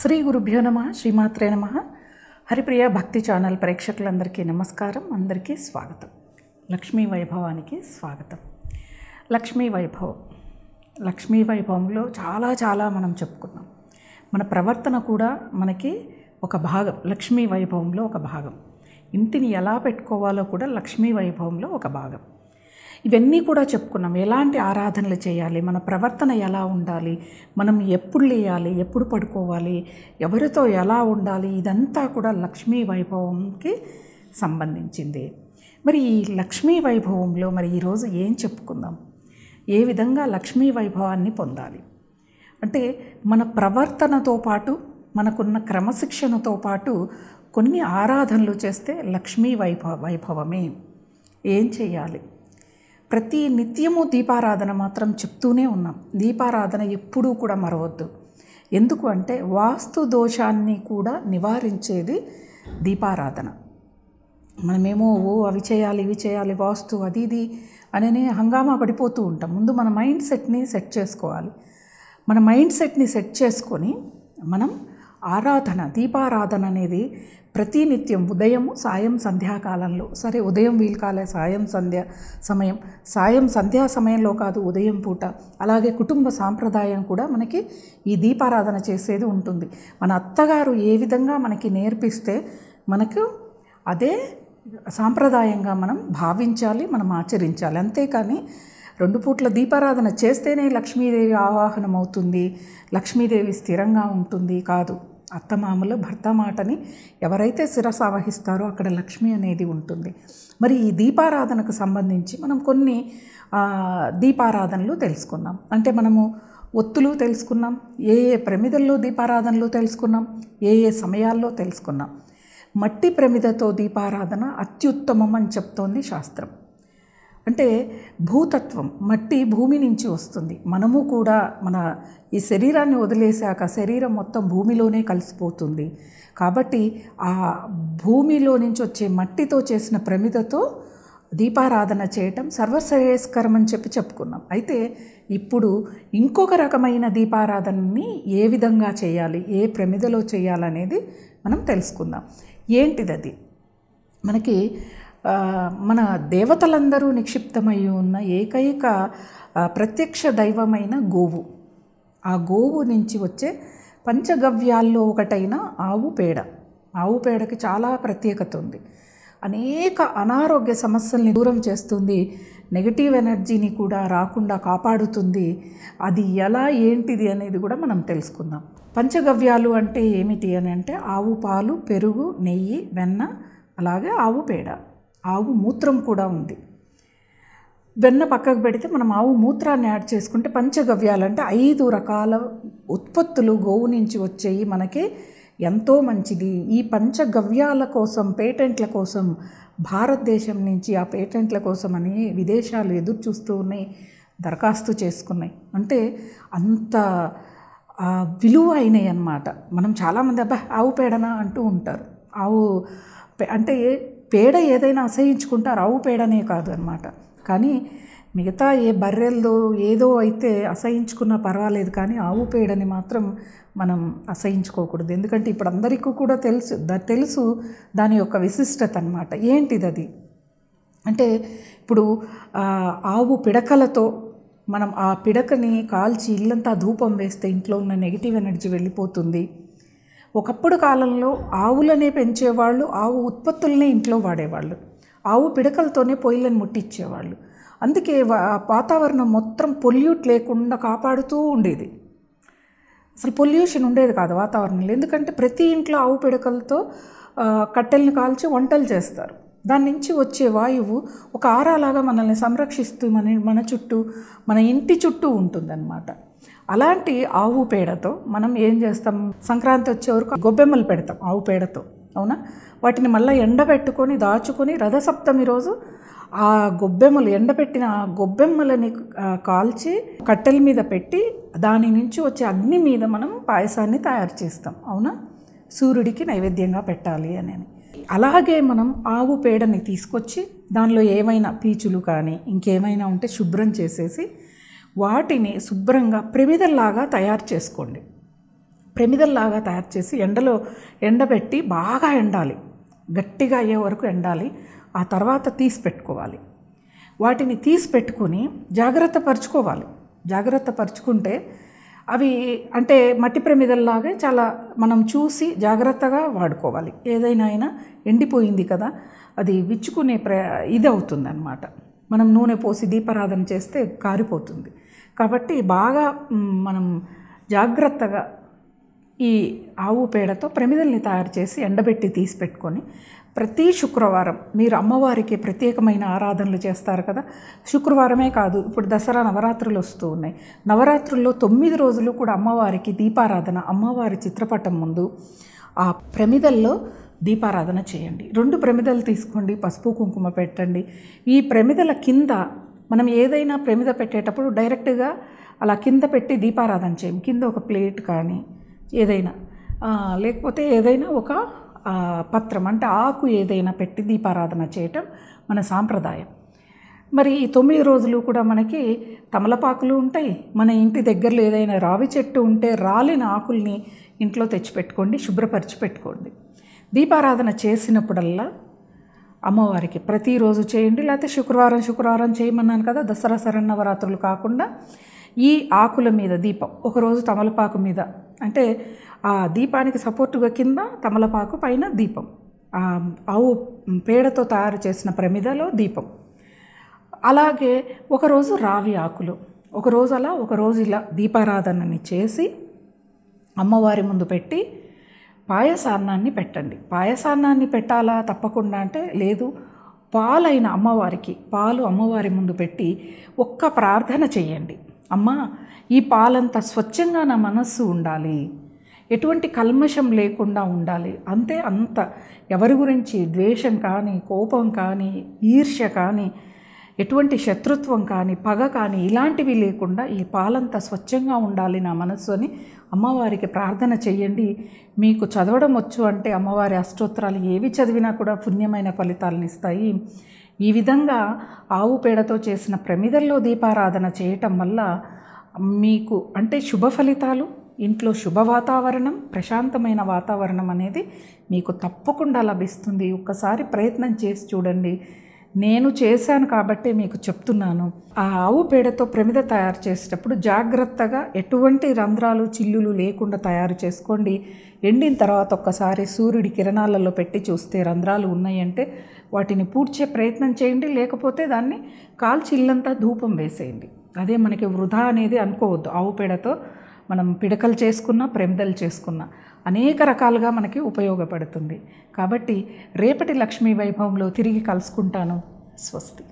శ్రీ గురుభ్యో నమ శ్రీమాత్రే నమ హరిప్రియ భక్తి ఛానల్ ప్రేక్షకులందరికీ నమస్కారం అందరికీ స్వాగతం లక్ష్మీ వైభవానికి స్వాగతం లక్ష్మీ వైభవం లక్ష్మీ వైభవంలో చాలా చాలా మనం చెప్పుకున్నాం మన ప్రవర్తన కూడా మనకి ఒక భాగం లక్ష్మీ వైభవంలో ఒక భాగం ఇంటిని ఎలా పెట్టుకోవాలో కూడా లక్ష్మీ వైభవంలో ఒక భాగం ఇవన్నీ కూడా చెప్పుకున్నాం ఎలాంటి ఆరాధనలు చేయాలి మన ప్రవర్తన ఎలా ఉండాలి మనం ఎప్పుడు లేయాలి ఎప్పుడు పడుకోవాలి ఎవరితో ఎలా ఉండాలి ఇదంతా కూడా లక్ష్మీ వైభవంకి సంబంధించింది మరి ఈ లక్ష్మీ వైభవంలో మరి ఈరోజు ఏం చెప్పుకుందాం ఏ విధంగా లక్ష్మీ వైభవాన్ని పొందాలి అంటే మన ప్రవర్తనతో పాటు మనకున్న క్రమశిక్షణతో పాటు కొన్ని ఆరాధనలు చేస్తే లక్ష్మీ వైభవ వైభవమే ఏం చేయాలి ప్రతి నిత్యము దీపారాధన మాత్రం చెప్తూనే ఉన్నాం దీపారాధన ఎప్పుడూ కూడా మరవద్దు ఎందుకు అంటే వాస్తు దోషాన్ని కూడా నివారించేది దీపారాధన మనమేమో ఓ అవి చేయాలి ఇవి చేయాలి వాస్తు అది ఇది అనే హంగామా పడిపోతూ ఉంటాం ముందు మన మైండ్ సెట్ని సెట్ చేసుకోవాలి మన మైండ్ సెట్ని సెట్ చేసుకొని మనం ఆరాధన దీపారాధన అనేది ప్రతినిత్యం ఉదయం సాయం సంధ్యాకాలంలో సరే ఉదయం వీలు కాలే సాయం సంధ్య సమయం సాయం సంధ్యా సమయంలో కాదు ఉదయం పూట అలాగే కుటుంబ సాంప్రదాయం కూడా మనకి ఈ దీపారాధన చేసేది ఉంటుంది మన అత్తగారు ఏ విధంగా మనకి నేర్పిస్తే మనకు అదే సాంప్రదాయంగా మనం భావించాలి మనం ఆచరించాలి అంతేకాని రెండు పూట్ల దీపారాధన చేస్తేనే లక్ష్మీదేవి ఆవాహనం అవుతుంది లక్ష్మీదేవి స్థిరంగా ఉంటుంది కాదు అత్తమామలు భర్త మాటని ఎవరైతే శిరస వహిస్తారో అక్కడ లక్ష్మి అనేది ఉంటుంది మరి ఈ దీపారాధనకు సంబంధించి మనం కొన్ని దీపారాధనలు తెలుసుకున్నాం అంటే మనము ఒత్తులు తెలుసుకున్నాం ఏ ఏ ప్రమిదల్లో దీపారాధనలు తెలుసుకున్నాం ఏ ఏ సమయాల్లో తెలుసుకున్నాం మట్టి ప్రమిదతో దీపారాధన అత్యుత్తమం అని చెప్తోంది శాస్త్రం అంటే భూతత్వం మట్టి భూమి నుంచి వస్తుంది మనము కూడా మన ఈ శరీరాన్ని వదిలేశాక శరీరం మొత్తం భూమిలోనే కలిసిపోతుంది కాబట్టి ఆ భూమిలో నుంచి వచ్చే మట్టితో చేసిన ప్రమిదతో దీపారాధన చేయటం సర్వశ్రేయస్కరం అని చెప్పి చెప్పుకున్నాం అయితే ఇప్పుడు ఇంకొక రకమైన దీపారాధనని ఏ విధంగా చేయాలి ఏ ప్రమిదలో చేయాలనేది మనం తెలుసుకుందాం ఏంటిది అది మనకి మన దేవతలందరూ నిక్షిప్తమై ఉన్న ఏకైక ప్రత్యక్ష దైవమైన గోవు ఆ గోవు నుంచి వచ్చే పంచగవ్యాల్లో ఒకటైన ఆవు పేడ ఆవు పేడకి చాలా ప్రత్యేకత ఉంది అనేక అనారోగ్య సమస్యల్ని దూరం చేస్తుంది నెగిటివ్ ఎనర్జీని కూడా రాకుండా కాపాడుతుంది అది ఎలా ఏంటిది అనేది కూడా మనం తెలుసుకుందాం పంచగవ్యాలు అంటే ఏమిటి అని అంటే ఆవు పాలు పెరుగు నెయ్యి వెన్న అలాగే ఆవు పేడ ఆవు మూత్రం కూడా ఉంది వెన్న పక్కకు పెడితే మనం ఆవు మూత్రాన్ని యాడ్ చేసుకుంటే పంచగవ్యాలు అంటే ఐదు రకాల ఉత్పత్తులు గోవు నుంచి వచ్చేవి మనకి ఎంతో మంచిది ఈ పంచగవ్యాల కోసం పేటెంట్ల కోసం భారతదేశం నుంచి ఆ పేటెంట్ల కోసం అని విదేశాలు ఎదురు చూస్తూ ఉన్నాయి దరఖాస్తు చేసుకున్నాయి అంటే అంత విలువ అయినాయి అన్నమాట మనం చాలామంది అబ్బా ఆవు పేడన అంటూ ఉంటారు ఆవు అంటే పేడ ఏదైనా అసహించుకుంటారు ఆవు పేడనే కాదు అనమాట కానీ మిగతా ఏ బర్రెలు ఏదో అయితే అసహించుకున్నా పర్వాలేదు కానీ ఆవు పేడని మాత్రం మనం అసహించుకోకూడదు ఎందుకంటే ఇప్పుడు అందరికీ కూడా తెలుసు తెలుసు దాని యొక్క విశిష్టత అనమాట ఏంటిది అది అంటే ఇప్పుడు ఆవు పిడకలతో మనం ఆ పిడకని కాల్చి ఇల్లంతా ధూపం వేస్తే ఇంట్లో ఉన్న నెగిటివ్ ఎనర్జీ వెళ్ళిపోతుంది ఒకప్పుడు కాలంలో ఆవులనే పెంచేవాళ్ళు ఆవు ఉత్పత్తులనే ఇంట్లో వాడేవాళ్ళు ఆవు పిడకలతోనే పొయ్యిలను ముట్టించేవాళ్ళు అందుకే వాతావరణం మొత్తం పొల్యూట్ లేకుండా కాపాడుతూ ఉండేది అసలు పొల్యూషన్ ఉండేది కాదు వాతావరణంలో ఎందుకంటే ప్రతి ఇంట్లో ఆవు పిడకలతో కట్టెలను కాల్చి వంటలు చేస్తారు దాని నుంచి వచ్చే వాయువు ఒక ఆరాలాగా మనల్ని సంరక్షిస్తూ మన మన చుట్టూ మన ఇంటి చుట్టూ ఉంటుందన్నమాట అలాంటి ఆవు పేడతో మనం ఏం చేస్తాం సంక్రాంతి వచ్చే వరకు గొబ్బెమ్మలు పెడతాం ఆవు పేడతో అవునా వాటిని మళ్ళీ ఎండబెట్టుకొని దాచుకొని రథసప్తమి రోజు ఆ గొబ్బెమ్మలు ఎండబెట్టిన ఆ గొబ్బెమ్మలని కాల్చి కట్టెల మీద పెట్టి దాని నుంచి వచ్చే అగ్ని మీద మనం పాయసాన్ని తయారు చేస్తాం అవునా సూర్యుడికి నైవేద్యంగా పెట్టాలి అని అలాగే మనం ఆవు పేడని తీసుకొచ్చి దానిలో ఏమైనా పీచులు కానీ ఇంకేమైనా ఉంటే శుభ్రం చేసేసి వాటిని శుభ్రంగా ప్రమిదల్లాగా తయారు చేసుకోండి ప్రమిదల్లాగా తయారు చేసి ఎండలో ఎండబెట్టి బాగా ఎండాలి గట్టిగా అయ్యే వరకు ఎండాలి ఆ తర్వాత తీసి పెట్టుకోవాలి వాటిని తీసి పెట్టుకుని జాగ్రత్త పరుచుకోవాలి జాగ్రత్త పరుచుకుంటే అవి అంటే మట్టి ప్రమిదల్లాగే చాలా మనం చూసి జాగ్రత్తగా వాడుకోవాలి ఏదైనా అయినా ఎండిపోయింది కదా అది విచ్చుకునే ప్ర ఇది అవుతుందన్నమాట మనం నూనె పోసి దీపారాధన చేస్తే కారిపోతుంది కాబట్టి బాగా మనం జాగ్రత్తగా ఈ ఆవు పేడతో ప్రమిదల్ని తయారు చేసి ఎండబెట్టి తీసి పెట్టుకొని ప్రతి శుక్రవారం మీరు అమ్మవారికి ప్రత్యేకమైన ఆరాధనలు చేస్తారు కదా శుక్రవారమే కాదు ఇప్పుడు దసరా నవరాత్రులు వస్తూ ఉన్నాయి నవరాత్రుల్లో తొమ్మిది రోజులు కూడా అమ్మవారికి దీపారాధన అమ్మవారి చిత్రపటం ముందు ఆ ప్రమిదల్లో దీపారాధన చేయండి రెండు ప్రమిదలు తీసుకోండి పసుపు కుంకుమ పెట్టండి ఈ ప్రమిదల కింద మనం ఏదైనా ప్రమిద పెట్టేటప్పుడు డైరెక్ట్గా అలా కింద పెట్టి దీపారాధన చేయం కింద ఒక ప్లేట్ కానీ ఏదైనా లేకపోతే ఏదైనా ఒక పత్రం అంటే ఆకు ఏదైనా పెట్టి దీపారాధన చేయటం మన సాంప్రదాయం మరి ఈ తొమ్మిది రోజులు కూడా మనకి తమలపాకులు ఉంటాయి మన ఇంటి దగ్గరలో ఏదైనా రావి చెట్టు ఉంటే రాలిన ఆకుల్ని ఇంట్లో తెచ్చిపెట్టుకోండి శుభ్రపరిచి పెట్టుకోండి దీపారాధన చేసినప్పుడల్లా అమ్మవారికి ప్రతిరోజు చేయండి లేకపోతే శుక్రవారం శుక్రవారం చేయమన్నాను కదా దసరా శరణవరాత్రులు కాకుండా ఈ ఆకుల మీద దీపం ఒకరోజు తమలపాకు మీద అంటే ఆ దీపానికి సపోర్టుగా కింద తమలపాకు పైన దీపం ఆవు పేడతో తయారు చేసిన ప్రమిదలో దీపం అలాగే ఒకరోజు రావి ఆకులు ఒకరోజు అలా ఒకరోజు ఇలా దీపారాధనని చేసి అమ్మవారి ముందు పెట్టి పాయసాన్నాన్ని పెట్టండి పాయసాన్నాన్ని పెట్టాలా తప్పకుండా అంటే లేదు పాలైన అమ్మవారికి పాలు అమ్మవారి ముందు పెట్టి ఒక్క ప్రార్థన చేయండి అమ్మ ఈ పాలంతా స్వచ్ఛంగా నా మనస్సు ఉండాలి ఎటువంటి కల్మషం లేకుండా ఉండాలి అంతే అంత ఎవరి గురించి ద్వేషం కానీ కోపం కానీ ఈర్ష్య కానీ ఎటువంటి శత్రుత్వం కానీ పగ కానీ ఇలాంటివి లేకుండా ఈ పాలంతా స్వచ్ఛంగా ఉండాలి నా మనస్సు అని అమ్మవారికి ప్రార్థన చేయండి మీకు చదవడం వచ్చు అంటే అమ్మవారి అష్టోత్తరాలు ఏవి చదివినా కూడా పుణ్యమైన ఫలితాలను ఇస్తాయి ఈ విధంగా ఆవు పేడతో చేసిన ప్రమిదల్లో దీపారాధన చేయటం వల్ల మీకు అంటే శుభ ఫలితాలు ఇంట్లో శుభ వాతావరణం ప్రశాంతమైన వాతావరణం అనేది మీకు తప్పకుండా లభిస్తుంది ఒక్కసారి ప్రయత్నం చేసి చూడండి నేను చేశాను కాబట్టే మీకు చెప్తున్నాను ఆ ఆవు పేడతో ప్రమిద తయారు చేసేటప్పుడు జాగ్రత్తగా ఎటువంటి రంధ్రాలు చిల్లులు లేకుండా తయారు చేసుకోండి ఎండిన తర్వాత ఒక్కసారి సూర్యుడి కిరణాలలో పెట్టి చూస్తే రంధ్రాలు ఉన్నాయంటే వాటిని పూడ్చే ప్రయత్నం చేయండి లేకపోతే దాన్ని కాల్చిల్లంతా ధూపం వేసేయండి అదే మనకి వృధా అనేది అనుకోవద్దు ఆవు పేడతో మనం పిడకలు చేసుకున్నా ప్రెమిదలు చేసుకున్నా అనేక రకాలుగా మనకి ఉపయోగపడుతుంది కాబట్టి రేపటి లక్ష్మీ వైభవంలో తిరిగి కలుసుకుంటాను స్వస్తి